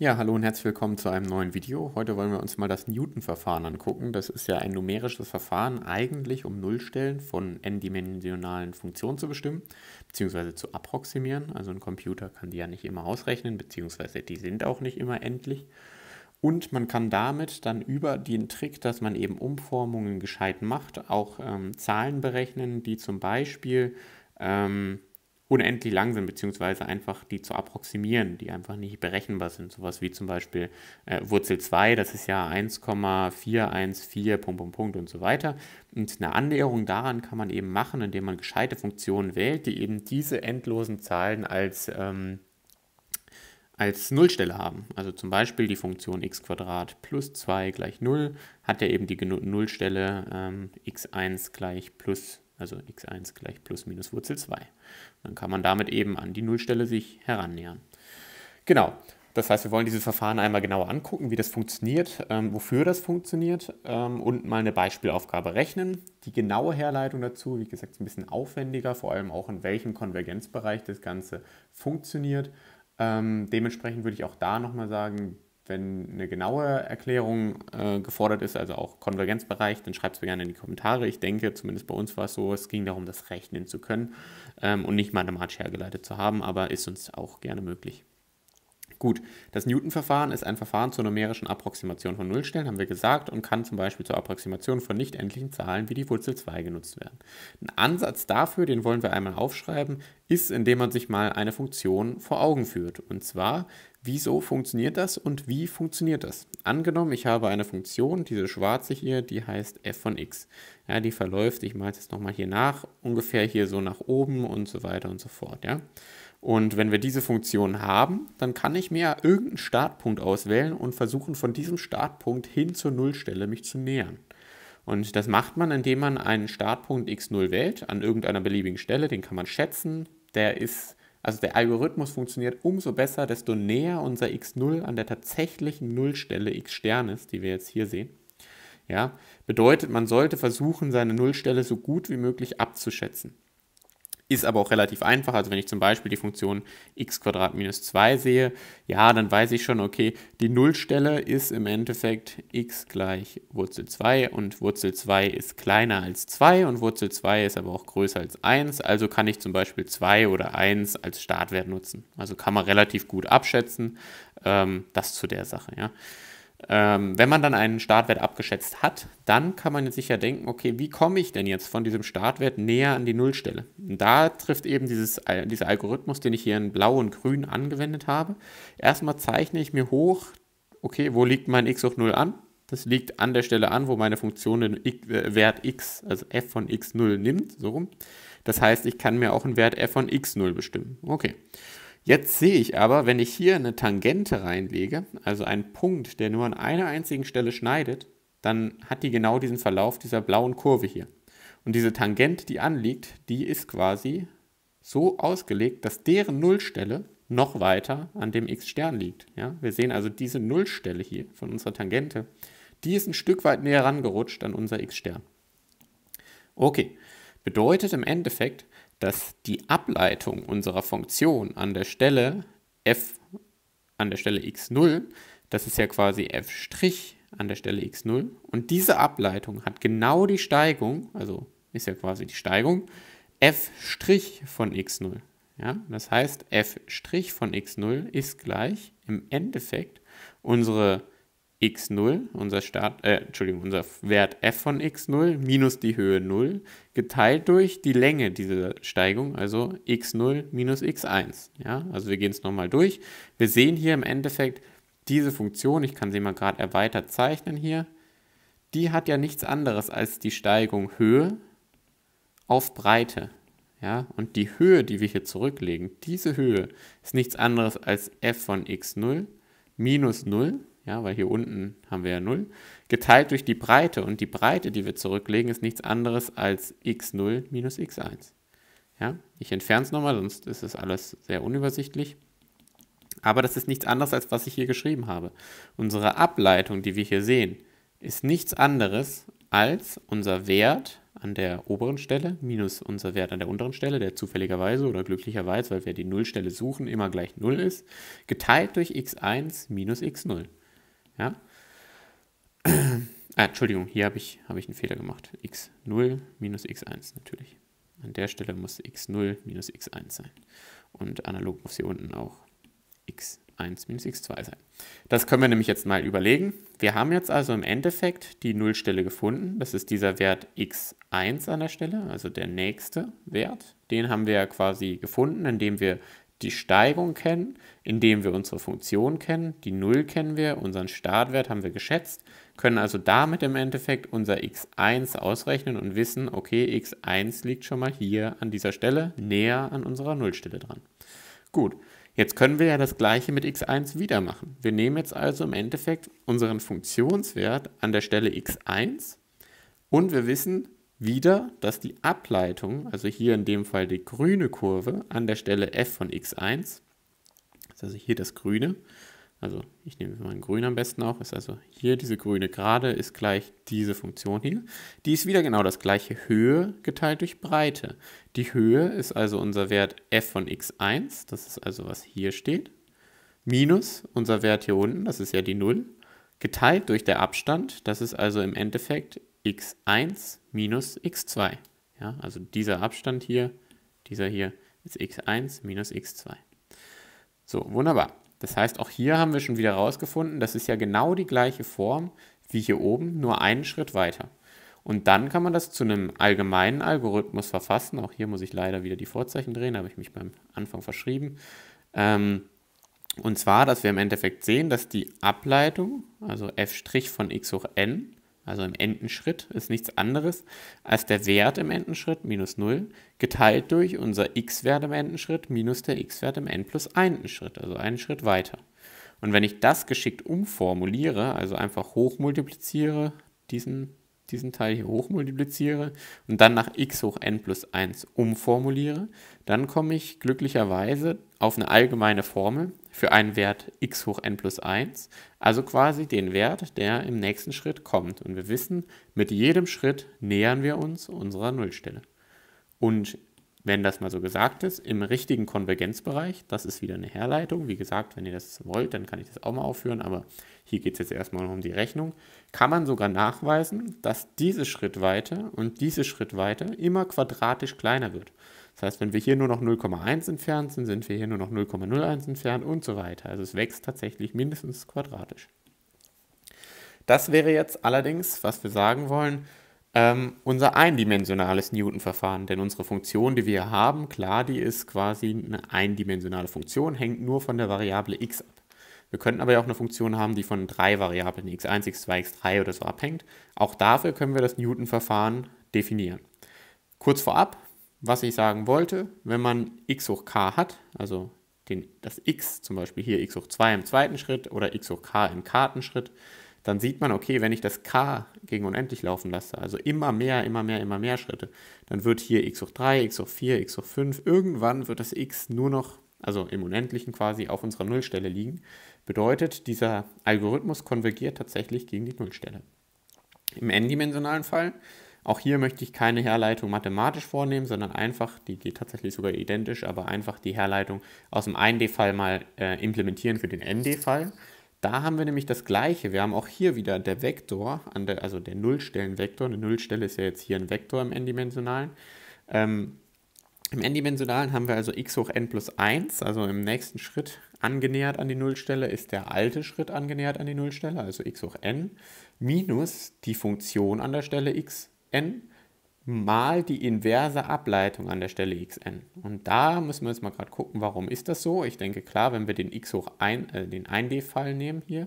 Ja, hallo und herzlich willkommen zu einem neuen Video. Heute wollen wir uns mal das Newton-Verfahren angucken. Das ist ja ein numerisches Verfahren eigentlich, um Nullstellen von n-dimensionalen Funktionen zu bestimmen, beziehungsweise zu approximieren. Also ein Computer kann die ja nicht immer ausrechnen, beziehungsweise die sind auch nicht immer endlich. Und man kann damit dann über den Trick, dass man eben Umformungen gescheit macht, auch ähm, Zahlen berechnen, die zum Beispiel... Ähm, unendlich lang sind, beziehungsweise einfach die zu approximieren, die einfach nicht berechenbar sind. Sowas wie zum Beispiel äh, Wurzel 2, das ist ja 1,414, Punkt, Punkt, Punkt und so weiter. Und eine Annäherung daran kann man eben machen, indem man gescheite Funktionen wählt, die eben diese endlosen Zahlen als, ähm, als Nullstelle haben. Also zum Beispiel die Funktion x plus 2 gleich 0 hat ja eben die Nullstelle ähm, x1 gleich plus 2 also x1 gleich plus minus Wurzel 2. Dann kann man damit eben an die Nullstelle sich herannähern. Genau, das heißt, wir wollen dieses Verfahren einmal genauer angucken, wie das funktioniert, ähm, wofür das funktioniert ähm, und mal eine Beispielaufgabe rechnen. Die genaue Herleitung dazu, wie gesagt, ist ein bisschen aufwendiger, vor allem auch in welchem Konvergenzbereich das Ganze funktioniert. Ähm, dementsprechend würde ich auch da nochmal sagen, wenn eine genaue Erklärung äh, gefordert ist, also auch Konvergenzbereich, dann schreibt es mir gerne in die Kommentare. Ich denke, zumindest bei uns war es so, es ging darum, das rechnen zu können ähm, und nicht mathematisch hergeleitet zu haben, aber ist uns auch gerne möglich. Gut, das Newton-Verfahren ist ein Verfahren zur numerischen Approximation von Nullstellen, haben wir gesagt, und kann zum Beispiel zur Approximation von nicht endlichen Zahlen wie die Wurzel 2 genutzt werden. Ein Ansatz dafür, den wollen wir einmal aufschreiben, ist, indem man sich mal eine Funktion vor Augen führt. Und zwar, wieso funktioniert das und wie funktioniert das? Angenommen, ich habe eine Funktion, diese schwarze hier, die heißt f von x. Ja, die verläuft, ich male es jetzt nochmal hier nach, ungefähr hier so nach oben und so weiter und so fort. Ja. Und wenn wir diese Funktion haben, dann kann ich mir irgendeinen Startpunkt auswählen und versuchen, von diesem Startpunkt hin zur Nullstelle mich zu nähern. Und das macht man, indem man einen Startpunkt x0 wählt an irgendeiner beliebigen Stelle, den kann man schätzen. Der ist, also der Algorithmus funktioniert umso besser, desto näher unser x0 an der tatsächlichen Nullstelle x Stern ist, die wir jetzt hier sehen. Ja, bedeutet, man sollte versuchen, seine Nullstelle so gut wie möglich abzuschätzen. Ist aber auch relativ einfach. Also wenn ich zum Beispiel die Funktion x minus 2 sehe, ja, dann weiß ich schon, okay, die Nullstelle ist im Endeffekt x gleich Wurzel 2 und Wurzel 2 ist kleiner als 2 und Wurzel 2 ist aber auch größer als 1. Also kann ich zum Beispiel 2 oder 1 als Startwert nutzen. Also kann man relativ gut abschätzen. Ähm, das zu der Sache, ja. Ähm, wenn man dann einen Startwert abgeschätzt hat, dann kann man sich ja denken, okay, wie komme ich denn jetzt von diesem Startwert näher an die Nullstelle? Und da trifft eben dieses, äh, dieser Algorithmus, den ich hier in blau und grün angewendet habe. Erstmal zeichne ich mir hoch, okay, wo liegt mein x hoch 0 an? Das liegt an der Stelle an, wo meine Funktion den äh, Wert x, also f von x0 nimmt, so rum. Das heißt, ich kann mir auch einen Wert f von x0 bestimmen. Okay. Jetzt sehe ich aber, wenn ich hier eine Tangente reinlege, also einen Punkt, der nur an einer einzigen Stelle schneidet, dann hat die genau diesen Verlauf dieser blauen Kurve hier. Und diese Tangente, die anliegt, die ist quasi so ausgelegt, dass deren Nullstelle noch weiter an dem x-Stern liegt. Ja? Wir sehen also diese Nullstelle hier von unserer Tangente, die ist ein Stück weit näher herangerutscht an unser x-Stern. Okay, bedeutet im Endeffekt, dass die Ableitung unserer Funktion an der Stelle f an der Stelle x0, das ist ja quasi f' an der Stelle x0 und diese Ableitung hat genau die Steigung, also ist ja quasi die Steigung, f' von x0. Ja, das heißt, f' von x0 ist gleich im Endeffekt unsere x0, unser, Start, äh, Entschuldigung, unser Wert f von x0 minus die Höhe 0, geteilt durch die Länge dieser Steigung, also x0 minus x1. Ja? Also wir gehen es nochmal durch. Wir sehen hier im Endeffekt diese Funktion, ich kann sie mal gerade erweitert zeichnen hier, die hat ja nichts anderes als die Steigung Höhe auf Breite. Ja? Und die Höhe, die wir hier zurücklegen, diese Höhe ist nichts anderes als f von x0 minus 0 ja, weil hier unten haben wir ja 0, geteilt durch die Breite. Und die Breite, die wir zurücklegen, ist nichts anderes als x0 minus x1. Ja, ich entferne es nochmal, sonst ist es alles sehr unübersichtlich. Aber das ist nichts anderes, als was ich hier geschrieben habe. Unsere Ableitung, die wir hier sehen, ist nichts anderes als unser Wert an der oberen Stelle minus unser Wert an der unteren Stelle, der zufälligerweise oder glücklicherweise, weil wir die Nullstelle suchen, immer gleich 0 ist, geteilt durch x1 minus x0. Ja? Ah, Entschuldigung, hier habe ich, hab ich einen Fehler gemacht. x0 minus x1 natürlich. An der Stelle muss x0 minus x1 sein. Und analog muss hier unten auch x1 minus x2 sein. Das können wir nämlich jetzt mal überlegen. Wir haben jetzt also im Endeffekt die Nullstelle gefunden. Das ist dieser Wert x1 an der Stelle, also der nächste Wert. Den haben wir quasi gefunden, indem wir die Steigung kennen, indem wir unsere Funktion kennen. Die 0 kennen wir, unseren Startwert haben wir geschätzt, können also damit im Endeffekt unser x1 ausrechnen und wissen, okay, x1 liegt schon mal hier an dieser Stelle, näher an unserer Nullstelle dran. Gut, jetzt können wir ja das gleiche mit x1 wieder machen. Wir nehmen jetzt also im Endeffekt unseren Funktionswert an der Stelle x1 und wir wissen, wieder, dass die Ableitung, also hier in dem Fall die grüne Kurve an der Stelle f von x1, ist also hier das grüne, also ich nehme mal ein grün am besten auch, ist also hier diese grüne Gerade ist gleich diese Funktion hier. Die ist wieder genau das gleiche Höhe geteilt durch Breite. Die Höhe ist also unser Wert f von x1, das ist also was hier steht, minus unser Wert hier unten, das ist ja die 0, geteilt durch der Abstand, das ist also im Endeffekt x1 minus x2. Ja, also dieser Abstand hier, dieser hier ist x1 minus x2. So, wunderbar. Das heißt, auch hier haben wir schon wieder rausgefunden, das ist ja genau die gleiche Form wie hier oben, nur einen Schritt weiter. Und dann kann man das zu einem allgemeinen Algorithmus verfassen. Auch hier muss ich leider wieder die Vorzeichen drehen, da habe ich mich beim Anfang verschrieben. Ähm, und zwar, dass wir im Endeffekt sehen, dass die Ableitung, also f' von x hoch n, also im Endenschritt, ist nichts anderes als der Wert im Endenschritt minus 0 geteilt durch unser x-Wert im Endenschritt minus der x-Wert im n plus 1 Schritt, also einen Schritt weiter. Und wenn ich das geschickt umformuliere, also einfach hochmultipliziere, diesen, diesen Teil hier hochmultipliziere und dann nach x hoch n plus 1 umformuliere, dann komme ich glücklicherweise auf eine allgemeine Formel, für einen Wert x hoch n plus 1, also quasi den Wert, der im nächsten Schritt kommt. Und wir wissen, mit jedem Schritt nähern wir uns unserer Nullstelle. Und wenn das mal so gesagt ist, im richtigen Konvergenzbereich, das ist wieder eine Herleitung, wie gesagt, wenn ihr das wollt, dann kann ich das auch mal aufführen, aber hier geht es jetzt erstmal um die Rechnung, kann man sogar nachweisen, dass diese Schrittweite und diese Schrittweite immer quadratisch kleiner wird. Das heißt, wenn wir hier nur noch 0,1 entfernt sind, sind wir hier nur noch 0,01 entfernt und so weiter. Also es wächst tatsächlich mindestens quadratisch. Das wäre jetzt allerdings, was wir sagen wollen, ähm, unser eindimensionales Newton-Verfahren. Denn unsere Funktion, die wir haben, klar, die ist quasi eine eindimensionale Funktion, hängt nur von der Variable x ab. Wir könnten aber ja auch eine Funktion haben, die von drei Variablen x1, x2, x3 oder so abhängt. Auch dafür können wir das Newton-Verfahren definieren. Kurz vorab, was ich sagen wollte, wenn man x hoch k hat, also den, das x, zum Beispiel hier x hoch 2 im zweiten Schritt oder x hoch k im Kartenschritt, dann sieht man, okay, wenn ich das k gegen unendlich laufen lasse, also immer mehr, immer mehr, immer mehr Schritte, dann wird hier x hoch 3, x hoch 4, x hoch 5, irgendwann wird das x nur noch, also im Unendlichen quasi, auf unserer Nullstelle liegen. Bedeutet, dieser Algorithmus konvergiert tatsächlich gegen die Nullstelle. Im n-dimensionalen Fall auch hier möchte ich keine Herleitung mathematisch vornehmen, sondern einfach, die geht tatsächlich sogar identisch, aber einfach die Herleitung aus dem 1D-Fall mal äh, implementieren für den ND-Fall. Da haben wir nämlich das gleiche. Wir haben auch hier wieder der Vektor, der, also der Nullstellenvektor. Eine Nullstelle ist ja jetzt hier ein Vektor im n-dimensionalen. Ähm, Im n-dimensionalen haben wir also x hoch n plus 1, also im nächsten Schritt angenähert an die Nullstelle, ist der alte Schritt angenähert an die Nullstelle, also x hoch n, minus die Funktion an der Stelle x n mal die inverse Ableitung an der Stelle xn. Und da müssen wir jetzt mal gerade gucken, warum ist das so? Ich denke, klar, wenn wir den x hoch 1, äh, den 1D-Fall nehmen hier,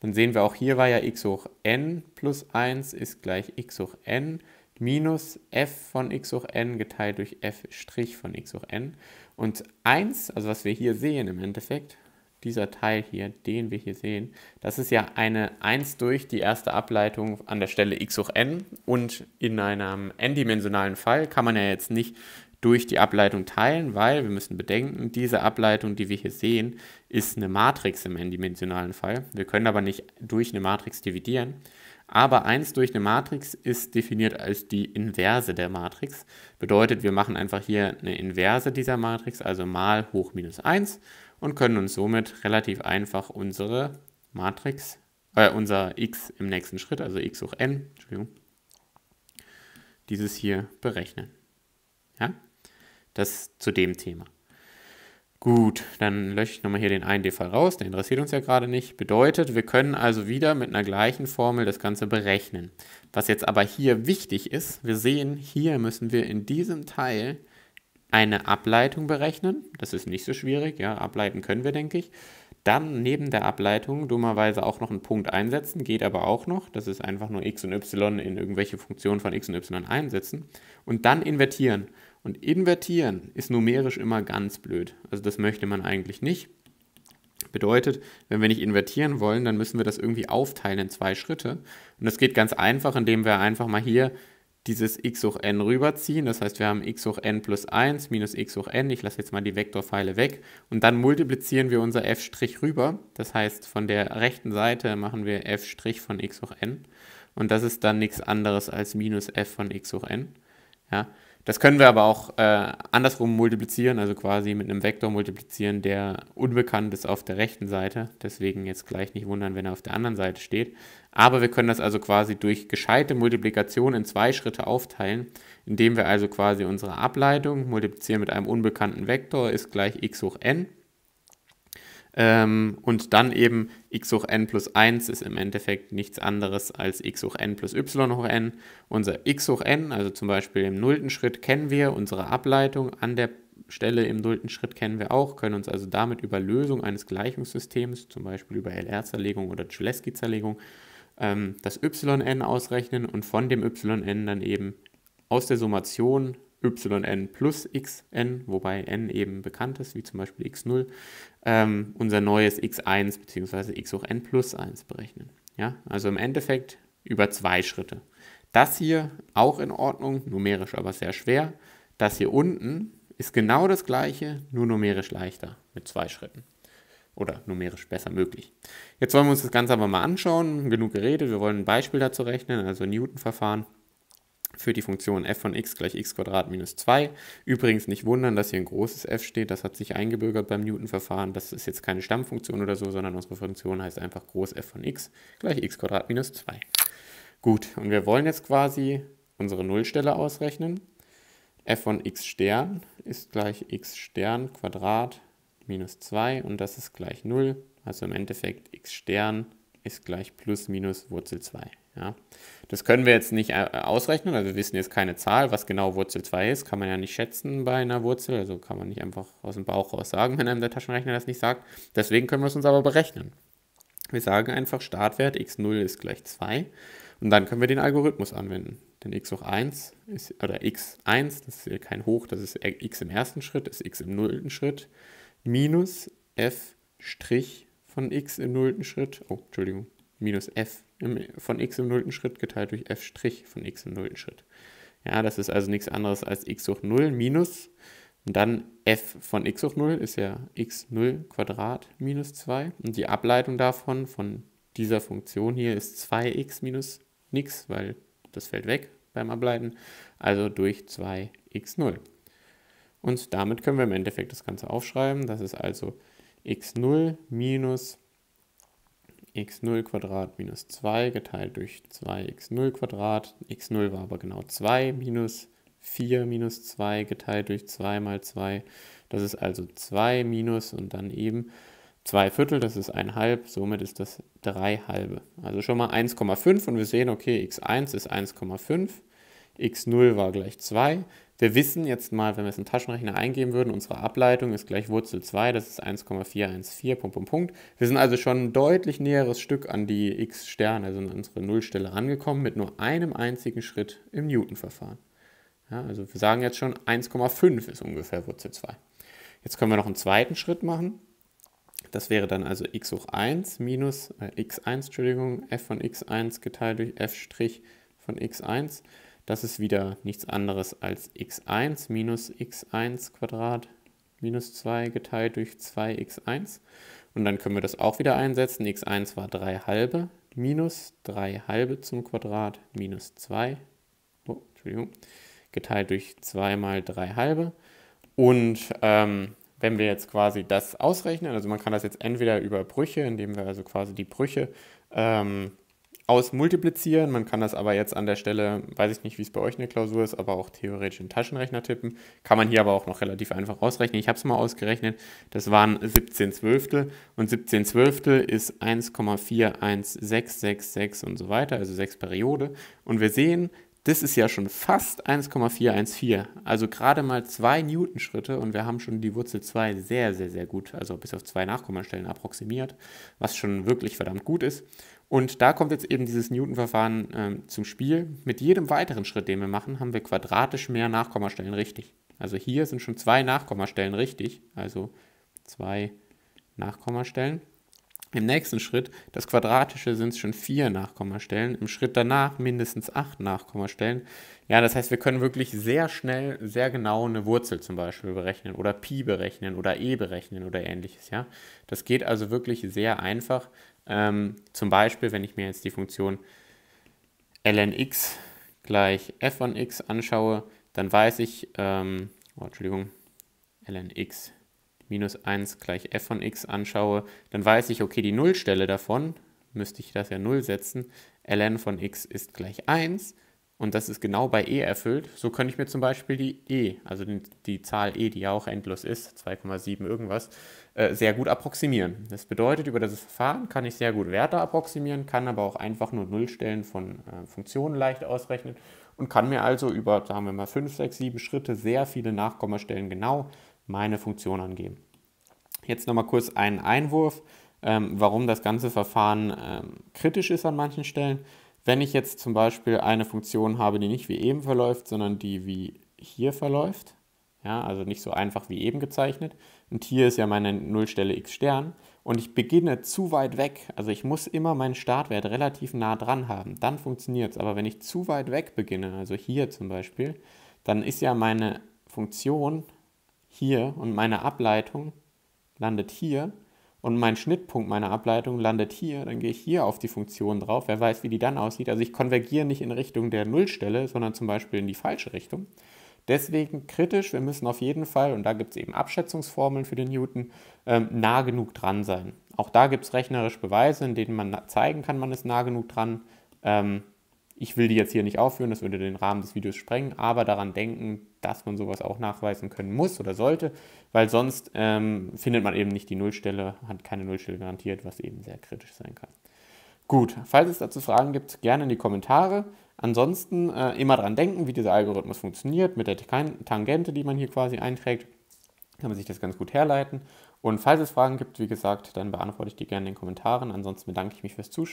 dann sehen wir auch hier war ja x hoch n plus 1 ist gleich x hoch n minus f von x hoch n geteilt durch f' von x hoch n. Und 1, also was wir hier sehen im Endeffekt, dieser Teil hier, den wir hier sehen, das ist ja eine 1 durch die erste Ableitung an der Stelle x hoch n und in einem n-dimensionalen Fall kann man ja jetzt nicht durch die Ableitung teilen, weil wir müssen bedenken, diese Ableitung, die wir hier sehen, ist eine Matrix im n-dimensionalen Fall. Wir können aber nicht durch eine Matrix dividieren. Aber 1 durch eine Matrix ist definiert als die Inverse der Matrix. Bedeutet, wir machen einfach hier eine Inverse dieser Matrix, also mal hoch minus 1 und können uns somit relativ einfach unsere Matrix, äh, unser x im nächsten Schritt, also x hoch n, Entschuldigung, dieses hier berechnen. Ja? Das zu dem Thema. Gut, dann lösche ich nochmal hier den einen D-Fall raus, der interessiert uns ja gerade nicht. Bedeutet, wir können also wieder mit einer gleichen Formel das Ganze berechnen. Was jetzt aber hier wichtig ist, wir sehen, hier müssen wir in diesem Teil eine Ableitung berechnen. Das ist nicht so schwierig, ja, ableiten können wir, denke ich. Dann neben der Ableitung dummerweise auch noch einen Punkt einsetzen, geht aber auch noch. Das ist einfach nur x und y in irgendwelche Funktionen von x und y einsetzen und dann invertieren. Und invertieren ist numerisch immer ganz blöd. Also das möchte man eigentlich nicht. Bedeutet, wenn wir nicht invertieren wollen, dann müssen wir das irgendwie aufteilen in zwei Schritte. Und das geht ganz einfach, indem wir einfach mal hier dieses x hoch n rüberziehen. Das heißt, wir haben x hoch n plus 1 minus x hoch n. Ich lasse jetzt mal die Vektorpfeile weg. Und dann multiplizieren wir unser f' rüber. Das heißt, von der rechten Seite machen wir f' von x hoch n. Und das ist dann nichts anderes als minus f von x hoch n. Ja. Das können wir aber auch äh, andersrum multiplizieren, also quasi mit einem Vektor multiplizieren, der unbekannt ist auf der rechten Seite. Deswegen jetzt gleich nicht wundern, wenn er auf der anderen Seite steht. Aber wir können das also quasi durch gescheite Multiplikation in zwei Schritte aufteilen, indem wir also quasi unsere Ableitung multiplizieren mit einem unbekannten Vektor ist gleich x hoch n ähm, und dann eben x hoch n plus 1 ist im Endeffekt nichts anderes als x hoch n plus y hoch n. Unser x hoch n, also zum Beispiel im nullten Schritt, kennen wir unsere Ableitung. An der Stelle im nullten Schritt kennen wir auch, können uns also damit über Lösung eines Gleichungssystems, zum Beispiel über LR-Zerlegung oder Cholesky-Zerlegung, ähm, das yn ausrechnen und von dem yn dann eben aus der Summation yn plus xn, wobei n eben bekannt ist, wie zum Beispiel x0, ähm, unser neues x1 bzw. x hoch n plus 1 berechnen. Ja? Also im Endeffekt über zwei Schritte. Das hier auch in Ordnung, numerisch aber sehr schwer. Das hier unten ist genau das gleiche, nur numerisch leichter mit zwei Schritten. Oder numerisch besser möglich. Jetzt wollen wir uns das Ganze aber mal anschauen. Genug geredet, wir wollen ein Beispiel dazu rechnen, also Newton-Verfahren für die Funktion f von x gleich x minus 2. Übrigens nicht wundern, dass hier ein großes f steht, das hat sich eingebürgert beim Newton-Verfahren. Das ist jetzt keine Stammfunktion oder so, sondern unsere Funktion heißt einfach groß f von x gleich x minus 2. Gut, und wir wollen jetzt quasi unsere Nullstelle ausrechnen. f von x Stern ist gleich x Stern Quadrat minus 2 und das ist gleich 0. Also im Endeffekt x Stern ist gleich plus minus Wurzel 2. Ja. Das können wir jetzt nicht äh, ausrechnen, also wir wissen jetzt keine Zahl, was genau Wurzel 2 ist, kann man ja nicht schätzen bei einer Wurzel, also kann man nicht einfach aus dem Bauch raus sagen, wenn einem der Taschenrechner das nicht sagt. Deswegen können wir es uns aber berechnen. Wir sagen einfach Startwert x0 ist gleich 2 und dann können wir den Algorithmus anwenden. Denn x hoch 1 ist, oder x1, das ist kein Hoch, das ist äh, x im ersten Schritt, ist x im nullten Schritt, minus f' von x im nullten Schritt, oh, Entschuldigung, minus f von x im nullten Schritt geteilt durch f' von x im nullten Schritt. Ja, das ist also nichts anderes als x hoch 0 minus und dann f von x hoch 0 ist ja x0 Quadrat minus 2 und die Ableitung davon von dieser Funktion hier ist 2x minus nichts, weil das fällt weg beim Ableiten, also durch 2x0. Und damit können wir im Endeffekt das Ganze aufschreiben, das ist also x0 minus x0 Quadrat minus 2 geteilt durch 2x0 Quadrat. x0 war aber genau 2 minus 4 minus 2 geteilt durch 2 mal 2. Das ist also 2 minus und dann eben 2 Viertel, das ist 1 halb, somit ist das 3 halbe. Also schon mal 1,5 und wir sehen, okay, x1 ist 1,5, x0 war gleich 2, wir wissen jetzt mal, wenn wir es in Taschenrechner eingeben würden, unsere Ableitung ist gleich Wurzel 2, das ist 1,414, Punkt, Punkt, Punkt. Wir sind also schon ein deutlich näheres Stück an die x-Sterne, also an unsere Nullstelle rangekommen, mit nur einem einzigen Schritt im Newton-Verfahren. Ja, also wir sagen jetzt schon, 1,5 ist ungefähr Wurzel 2. Jetzt können wir noch einen zweiten Schritt machen. Das wäre dann also x hoch 1 minus äh, x1, Entschuldigung, f von x1 geteilt durch f' von x1. Das ist wieder nichts anderes als x1 minus x1 Quadrat minus 2 geteilt durch 2x1. Und dann können wir das auch wieder einsetzen. x1 war 3 halbe minus 3 halbe zum Quadrat minus 2, oh, Entschuldigung, geteilt durch 2 mal 3 halbe. Und ähm, wenn wir jetzt quasi das ausrechnen, also man kann das jetzt entweder über Brüche, indem wir also quasi die Brüche ähm, ausmultiplizieren. Man kann das aber jetzt an der Stelle, weiß ich nicht, wie es bei euch in der Klausur ist, aber auch theoretisch in den Taschenrechner tippen. Kann man hier aber auch noch relativ einfach ausrechnen. Ich habe es mal ausgerechnet. Das waren 17 Zwölftel und 17 Zwölftel ist 1,41666 und so weiter, also 6 Periode. Und wir sehen, das ist ja schon fast 1,414, also gerade mal zwei Newton-Schritte und wir haben schon die Wurzel 2 sehr, sehr, sehr gut, also bis auf zwei Nachkommastellen approximiert, was schon wirklich verdammt gut ist. Und da kommt jetzt eben dieses Newton-Verfahren ähm, zum Spiel. Mit jedem weiteren Schritt, den wir machen, haben wir quadratisch mehr Nachkommastellen richtig. Also hier sind schon zwei Nachkommastellen richtig, also zwei Nachkommastellen. Im nächsten Schritt, das Quadratische, sind es schon vier Nachkommastellen. Im Schritt danach mindestens acht Nachkommastellen. Ja, das heißt, wir können wirklich sehr schnell, sehr genau eine Wurzel zum Beispiel berechnen oder Pi berechnen oder E berechnen oder ähnliches. Ja, das geht also wirklich sehr einfach. Ähm, zum Beispiel, wenn ich mir jetzt die Funktion ln gleich f von x anschaue, dann weiß ich, ähm, oh, Entschuldigung, ln minus 1 gleich f von x anschaue, dann weiß ich, okay, die Nullstelle davon, müsste ich das ja 0 setzen, ln von x ist gleich 1 und das ist genau bei e erfüllt, so könnte ich mir zum Beispiel die e, also die, die Zahl e, die ja auch endlos ist, 2,7 irgendwas, äh, sehr gut approximieren. Das bedeutet, über das Verfahren kann ich sehr gut Werte approximieren, kann aber auch einfach nur Nullstellen von äh, Funktionen leicht ausrechnen und kann mir also über, sagen wir mal, 5, 6, 7 Schritte sehr viele Nachkommastellen genau meine Funktion angeben. Jetzt nochmal kurz einen Einwurf, ähm, warum das ganze Verfahren ähm, kritisch ist an manchen Stellen. Wenn ich jetzt zum Beispiel eine Funktion habe, die nicht wie eben verläuft, sondern die wie hier verläuft, ja, also nicht so einfach wie eben gezeichnet, und hier ist ja meine Nullstelle x Stern, und ich beginne zu weit weg, also ich muss immer meinen Startwert relativ nah dran haben, dann funktioniert es. Aber wenn ich zu weit weg beginne, also hier zum Beispiel, dann ist ja meine Funktion hier und meine Ableitung landet hier und mein Schnittpunkt meiner Ableitung landet hier, dann gehe ich hier auf die Funktion drauf, wer weiß, wie die dann aussieht. Also ich konvergiere nicht in Richtung der Nullstelle, sondern zum Beispiel in die falsche Richtung. Deswegen kritisch, wir müssen auf jeden Fall, und da gibt es eben Abschätzungsformeln für den Newton, ähm, nah genug dran sein. Auch da gibt es rechnerisch Beweise, in denen man zeigen kann, man ist nah genug dran. Ähm, ich will die jetzt hier nicht aufführen, das würde den Rahmen des Videos sprengen, aber daran denken, dass man sowas auch nachweisen können muss oder sollte, weil sonst ähm, findet man eben nicht die Nullstelle, hat keine Nullstelle garantiert, was eben sehr kritisch sein kann. Gut, falls es dazu Fragen gibt, gerne in die Kommentare. Ansonsten äh, immer daran denken, wie dieser Algorithmus funktioniert, mit der Tangente, die man hier quasi einträgt, kann man sich das ganz gut herleiten. Und falls es Fragen gibt, wie gesagt, dann beantworte ich die gerne in den Kommentaren. Ansonsten bedanke ich mich fürs Zuschauen.